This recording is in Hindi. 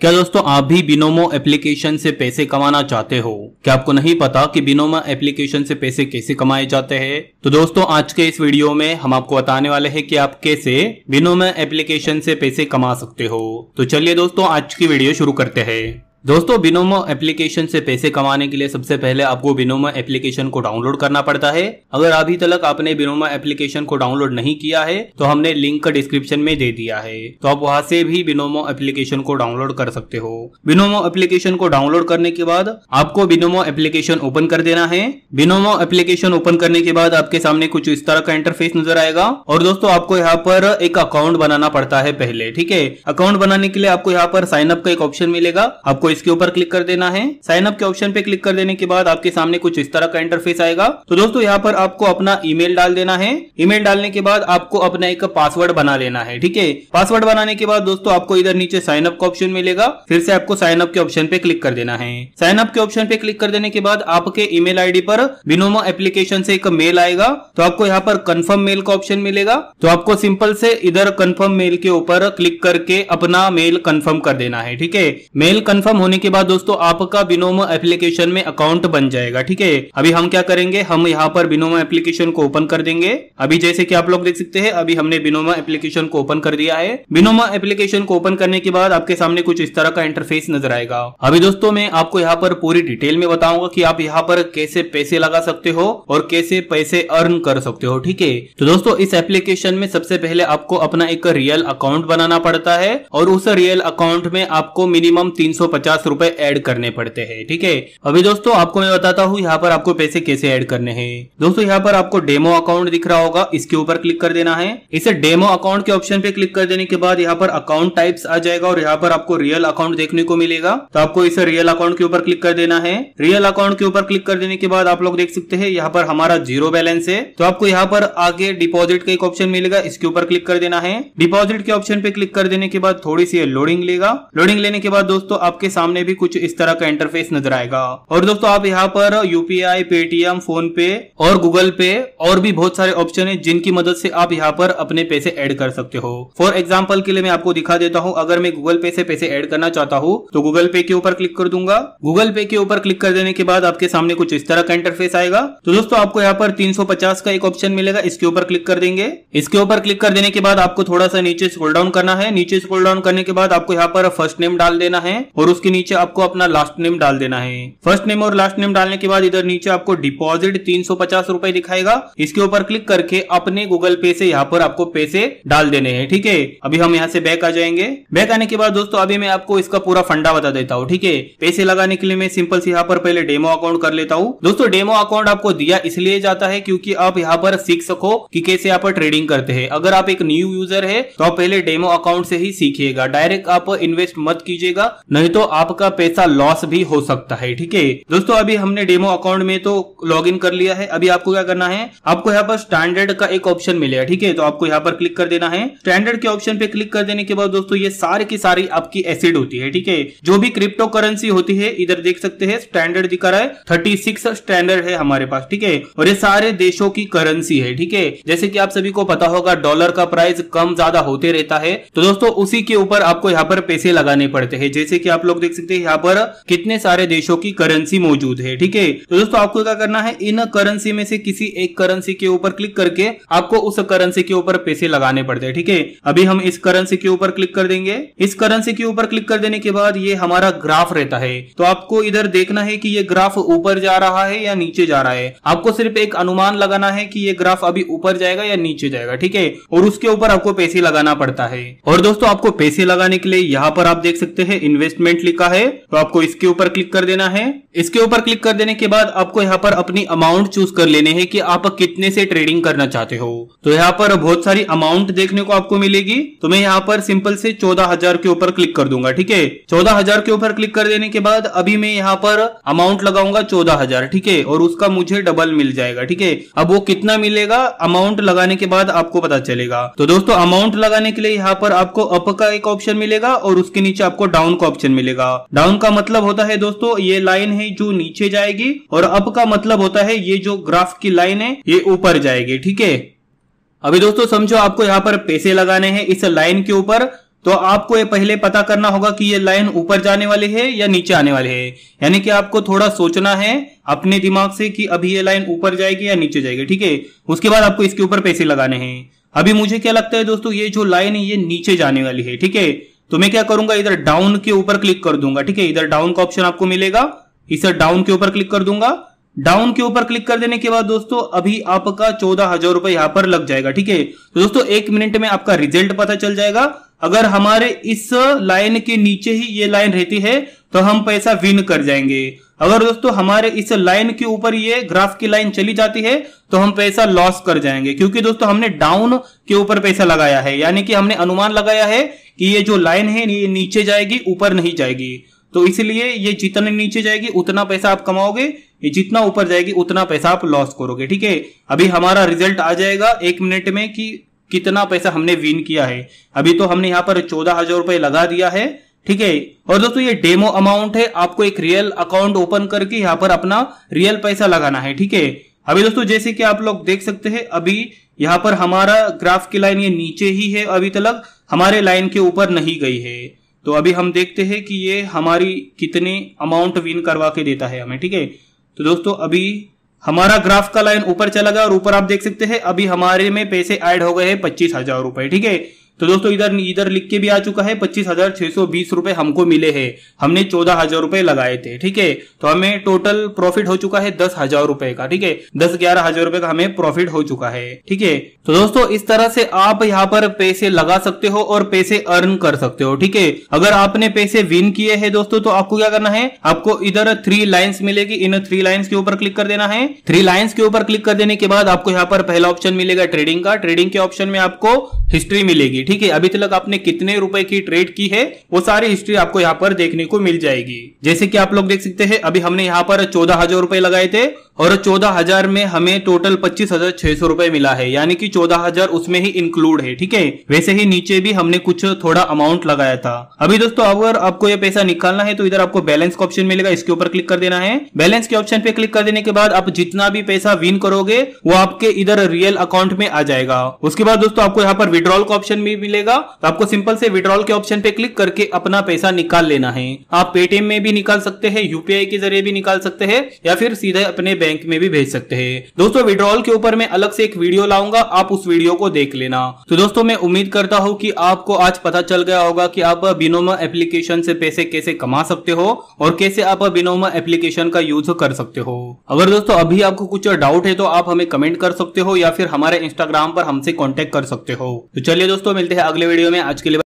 क्या दोस्तों आप भी बिनोमो एप्लीकेशन से पैसे कमाना चाहते हो क्या आपको नहीं पता कि बिनोमा एप्लीकेशन से पैसे कैसे कमाए जाते हैं तो दोस्तों आज के इस वीडियो में हम आपको बताने वाले हैं कि आप कैसे बिनोमो एप्लीकेशन से पैसे कमा सकते हो तो चलिए दोस्तों आज की वीडियो शुरू करते हैं दोस्तों बिनोमो एप्लीकेशन से पैसे कमाने के लिए सबसे पहले आपको बिनोमो एप्लीकेशन को डाउनलोड करना पड़ता है अगर अभी तक आपने बिनोमो एप्लीकेशन को डाउनलोड नहीं किया है तो हमने लिंक डिस्क्रिप्शन में दे दिया है तो आप वहां से भी बिनोमो एप्लीकेशन को डाउनलोड कर सकते हो बिनोमो एप्लीकेशन को डाउनलोड करने के बाद आपको बिनोमो एप्लीकेशन ओपन कर देना है बिनोमो एप्लीकेशन ओपन करने के बाद आपके सामने कुछ इस तरह का इंटरफेस नजर आएगा और दोस्तों आपको यहाँ पर एक अकाउंट बनाना पड़ता है पहले ठीक है अकाउंट बनाने के लिए आपको यहाँ पर साइन अप का एक ऑप्शन मिलेगा आपको इसके ऊपर क्लिक कर देना है साइन अप के ऑप्शन पे क्लिक कर देने के बाद आपके सामने कुछ इस तरह का इंटरफेस आएगा तो दोस्तों यहाँ पर आपको अपना ईमेल डाल देना है ईमेल डालने के बाद आपको अपना एक पासवर्ड बना लेना है ठीक है पासवर्ड बनाने के बाद दोस्तों आपको इधर नीचे साइन अप का ऑप्शन मिलेगा फिर से आपको साइन अप के ऑप्शन पे क्लिक कर देना है साइन अप के ऑप्शन पे क्लिक कर देने के बाद आपके ईमेल आईडी पर बिनोमा एप्लीकेशन से एक मेल आएगा तो आपको यहाँ पर कंफर्म मेल का ऑप्शन मिलेगा तो आपको सिंपल से इधर कंफर्म मेल के ऊपर क्लिक करके अपना मेल कंफर्म कर देना है ठीक है मेल कंफर्म खत्म होने के बाद दोस्तों आपका बिनोमो एप्लीकेशन में अकाउंट बन जाएगा ठीक है अभी हम क्या करेंगे हम यहाँ पर बिनोमो एप्लीकेशन को ओपन कर देंगे अभी जैसे कि आप लोग देख सकते हैं अभी हमने बिनोमा एप्लीकेशन को ओपन कर दिया है बिनोमा एप्लीकेशन को ओपन करने के बाद आपके सामने कुछ इस तरह का इंटरफेस नजर आएगा अभी दोस्तों मैं आपको यहाँ पर पूरी डिटेल में बताऊंगा की आप यहाँ पर कैसे पैसे लगा सकते हो और कैसे पैसे अर्न कर सकते हो ठीक है तो दोस्तों इस एप्लीकेशन में सबसे पहले आपको अपना एक रियल अकाउंट बनाना पड़ता है और उस रियल अकाउंट में आपको मिनिमम तीन पचास रूपए एड करने पड़ते हैं ठीक है अभी दोस्तों आपको मैं बताता हूँ यहाँ पर आपको पैसे कैसे एड करने हैं दोस्तों यहाँ पर आपको डेमो अकाउंट दिख रहा होगा इसके ऊपर क्लिक कर देना है इसे डेमो अकाउंट के ऑप्शन पे क्लिक कर देने के बाद यहाँ पर अकाउंट टाइप्स आ जाएगा और यहाँ पर आपको रियल अकाउंट देखने को मिलेगा तो आपको इसे रियल अकाउंट के ऊपर क्लिक कर देना है रियल अकाउंट के ऊपर क्लिक कर देने के बाद आप लोग देख सकते हैं यहाँ पर हमारा जीरो बैलेंस है तो आपको यहाँ पर आगे डिपॉजिट का एक ऑप्शन मिलेगा इसके ऊपर क्लिक कर देना है डिपॉजिट के ऑप्शन पे क्लिक कर देने के बाद थोड़ी सी लोडिंग लेगा लोडिंग लेने के बाद दोस्तों आपके सामने भी कुछ इस तरह का इंटरफेस नजर आएगा और दोस्तों आप यहाँ पर यूपीआई पेटीएम फोन पे और गूगल पे और भी बहुत सारे ऑप्शन है जिनकी मदद से आप यहाँ पर अपने पैसे एड कर सकते हो फॉर एग्जाम्पल के लिए मैं आपको दिखा देता हूँ अगर मैं गूगल पे से पैसे एड करना चाहता हूँ तो गूगल पे के ऊपर क्लिक कर दूंगा गूगल पे के ऊपर क्लिक कर देने के बाद आपके सामने कुछ इस तरह का इंटरफेस आएगा तो दोस्तों आपको यहाँ पर तीन का एक ऑप्शन मिलेगा इसके ऊपर क्लिक कर देंगे इसके ऊपर क्लिक कर देने के बाद आपको थोड़ा सा नीचे स्कोल डाउन करना है नीचे स्कोल डाउन करने के बाद आपको यहाँ पर फर्स्ट नेम डाल देना है और उसके उसके नीचे आपको अपना लास्ट नेम डाल देना है फर्स्ट नेम और लास्ट नेम डालने के बाद इधर नीचे आपको डिपॉजिट तीन सौ दिखाएगा इसके ऊपर क्लिक करके अपने गूगल पे से यहाँ पर आपको पैसे डाल देने हैं ठीक है अभी हम यहाँ से बैक आ जाएंगे बैक आने के बाद दोस्तों अभी मैं आपको इसका पूरा फंडा बता देता हूँ ठीक है पैसे लगाने के लिए मैं सिंपल से यहाँ पर पहले डेमो अकाउंट कर लेता हूँ दोस्तों डेमो अकाउंट आपको दिया इसलिए जाता है क्योंकि आप यहाँ पर सीख सको कि कैसे यहाँ पर ट्रेडिंग करते हैं अगर आप एक न्यू यूजर है तो आप पहले डेमो अकाउंट से ही सीखिएगा डायरेक्ट आप इन्वेस्ट मत कीजिएगा नहीं तो आपका पैसा लॉस भी हो सकता है ठीक है दोस्तों अभी हमने डेमो अकाउंट में तो लॉग कर लिया है अभी आपको क्या करना है आपको यहाँ पर स्टैंडर्ड का एक ऑप्शन मिलेगा ठीक है तो आपको यहाँ पर क्लिक कर देना है स्टैंडर्ड के ऑप्शन पे क्लिक कर देने के बाद दोस्तों ये सारे की सारी आपकी एसिड होती है ठीक है जो भी क्रिप्टो करेंसी होती है इधर देख सकते हैं स्टैंडर्ड दिखा रहा है थर्टी सिक्स स्टैंडर्ड है हमारे पास ठीक है और ये सारे देशों की करेंसी है ठीक है जैसे की आप सभी को पता होगा डॉलर का प्राइस कम ज्यादा होते रहता है तो दोस्तों उसी के ऊपर आपको यहाँ पर पैसे लगाने पड़ते हैं जैसे कि आप लोग देख सकते हैं यहाँ पर कितने सारे देशों की करेंसी मौजूद है ठीक है तो दोस्तों आपको क्या करना है इन करेंसी में से किसी एक करेंसी के ऊपर क्लिक करके आपको उस करेंसी के ऊपर पैसे लगाने पड़ते हैं ठीक है अभी हम इस करेंसी के ऊपर क्लिक कर देंगे इस करेंसी के ऊपर क्लिक कर देने के बाद ये हमारा ग्राफ रहता है तो आपको इधर देखना है की ये ग्राफ ऊपर जा रहा है या नीचे जा रहा है आपको सिर्फ एक अनुमान लगाना है की ये ग्राफ अभी ऊपर जाएगा या नीचे जाएगा ठीक है और उसके ऊपर आपको पैसे लगाना पड़ता है और दोस्तों आपको पैसे लगाने के लिए यहाँ पर आप देख सकते हैं इन्वेस्टमेंट लिख लिखा है तो आपको इसके ऊपर क्लिक कर देना है इसके ऊपर क्लिक कर देने के बाद आपको यहाँ पर अपनी अमाउंट चूज कर लेने हैं कि आप कितने से ट्रेडिंग करना चाहते हो तो यहाँ पर बहुत सारी अमाउंट देखने को आपको मिलेगी तो मैं यहाँ पर सिंपल से चौदह हजार के ऊपर क्लिक कर दूंगा ठीक है चौदह हजार के ऊपर क्लिक कर देने के बाद अभी मैं यहाँ पर अमाउंट लगाऊंगा चौदह हजार ठीक है और उसका मुझे डबल मिल जाएगा ठीक है अब वो कितना मिलेगा अमाउंट लगाने के बाद आपको पता चलेगा तो दोस्तों अमाउंट लगाने के लिए यहाँ पर आपको अप का एक ऑप्शन मिलेगा और उसके नीचे आपको डाउन का ऑप्शन मिलेगा जाएगा डाउन का मतलब होता है दोस्तों ये लाइन है जो नीचे जाएगी और अप का मतलब होता है ये जो ग्राफ की लाइन है ये ऊपर जाएगी ठीक है अभी दोस्तों समझो आपको यहाँ पर पैसे लगाने हैं इस लाइन के ऊपर तो आपको ये पहले पता करना होगा कि ये लाइन ऊपर जाने वाली है या नीचे आने वाली है यानी कि आपको थोड़ा सोचना है अपने दिमाग से कि अभी ये लाइन ऊपर जाएगी या नीचे जाएगी ठीक है उसके बाद आपको इसके ऊपर पैसे लगाने हैं अभी मुझे क्या लगता है दोस्तों ये जो लाइन है ये नीचे जाने वाली है ठीक है तो मैं क्या करूंगा इधर डाउन के ऊपर क्लिक कर दूंगा ठीक है इधर डाउन का ऑप्शन आपको मिलेगा इसे डाउन के ऊपर क्लिक कर दूंगा डाउन के ऊपर क्लिक कर देने के बाद दोस्तों अभी आपका चौदह हजार रुपए यहां पर लग जाएगा ठीक है तो दोस्तों एक मिनट में आपका रिजल्ट पता चल जाएगा अगर हमारे इस लाइन के नीचे ही ये लाइन रहती है तो हम पैसा विन कर जाएंगे अगर दोस्तों हमारे इस लाइन के ऊपर ये ग्राफ की लाइन चली जाती है तो हम पैसा लॉस कर जाएंगे क्योंकि दोस्तों हमने डाउन के ऊपर पैसा लगाया है यानी कि हमने अनुमान लगाया है कि ये जो लाइन है ये नीचे जाएगी ऊपर नहीं जाएगी तो इसलिए ये जितने नीचे जाएगी उतना पैसा आप कमाओगे ये जितना ऊपर जाएगी उतना पैसा आप लॉस करोगे ठीक है अभी हमारा रिजल्ट आ जाएगा एक मिनट में कि कितना पैसा हमने विन किया है अभी तो हमने यहाँ पर चौदह हजार रुपए लगा दिया है ठीक है और दोस्तों ये डेमो अमाउंट है आपको एक रियल अकाउंट ओपन करके यहाँ पर अपना रियल पैसा लगाना है ठीक है अभी दोस्तों जैसे कि आप लोग देख सकते हैं अभी यहाँ पर हमारा ग्राफ की लाइन ये नीचे ही है अभी तक हमारे लाइन के ऊपर नहीं गई है तो अभी हम देखते हैं कि ये हमारी कितने अमाउंट विन करवा के देता है हमें ठीक है तो दोस्तों अभी हमारा ग्राफ का लाइन ऊपर चला गया और ऊपर आप देख सकते हैं अभी हमारे में पैसे ऐड हो गए हैं पच्चीस हजार रुपए ठीक है तो दोस्तों इधर इधर लिख के भी आ चुका है पच्चीस हजार छह सौ बीस रुपए हमको मिले हैं हमने चौदह हजार रुपए लगाए थे ठीक है तो हमें टोटल प्रॉफिट हो चुका है दस हजार रुपए का ठीक है दस ग्यारह हजार रुपए का हमें प्रॉफिट हो चुका है ठीक है तो दोस्तों इस तरह से आप यहाँ पर पैसे लगा सकते हो और पैसे अर्न कर सकते हो ठीक है अगर आपने पैसे विन किए है दोस्तों तो आपको क्या करना है आपको इधर थ्री लाइन्स मिलेगी इन थ्री लाइन्स के ऊपर क्लिक कर देना है थ्री लाइन्स के ऊपर क्लिक कर देने के बाद आपको यहाँ पर पहला ऑप्शन मिलेगा ट्रेडिंग का ट्रेडिंग के ऑप्शन में आपको हिस्ट्री मिलेगी ठीक है अभी तक आपने कितने रुपए की ट्रेड की है वो सारी हिस्ट्री आपको यहाँ पर देखने को मिल जाएगी जैसे कि आप लोग देख सकते हैं अभी हमने यहाँ पर चौदह हजार रुपए लगाए थे और चौदह हजार में हमें टोटल पच्चीस हजार छह सौ रुपए मिला है यानी कि चौदह हजार उसमें ही इंक्लूड है ठीक है वैसे ही नीचे भी हमने कुछ थोड़ा अमाउंट लगाया था अभी दोस्तों अगर आपको ये पैसा निकालना है तो इधर आपको बैलेंस का ऑप्शन मिलेगा इसके ऊपर क्लिक कर देना है बैलेंस के ऑप्शन पे क्लिक कर देने के बाद आप जितना भी पैसा विन करोगे वो आपके इधर रियल अकाउंट में आ जाएगा उसके बाद दोस्तों आपको यहाँ पर विड्रॉल का ऑप्शन भी मिलेगा तो आपको सिंपल से विड्रॉल के ऑप्शन पे क्लिक करके अपना पैसा निकाल लेना है आप पेटीएम में भी निकाल सकते हैं यूपीआई के जरिए भी निकाल सकते हैं या फिर सीधे अपने बैंक में भी भेज सकते हैं दोस्तों विड्रॉल के ऊपर मैं अलग से एक वीडियो लाऊंगा आप उस वीडियो को देख लेना तो दोस्तों मैं उम्मीद करता हूँ की आपको आज पता चल गया होगा की आप बिनोमा एप्लीकेशन से पैसे कैसे कमा सकते हो और कैसे आप बिनोमा एप्लीकेशन का यूज कर सकते हो अगर दोस्तों अभी आपको कुछ डाउट है तो आप हमें कमेंट कर सकते हो या फिर हमारे इंस्टाग्राम पर हमसे कॉन्टेक्ट कर सकते हो तो चलिए दोस्तों मिलते मिलते हैं अगले वीडियो में आज के लिए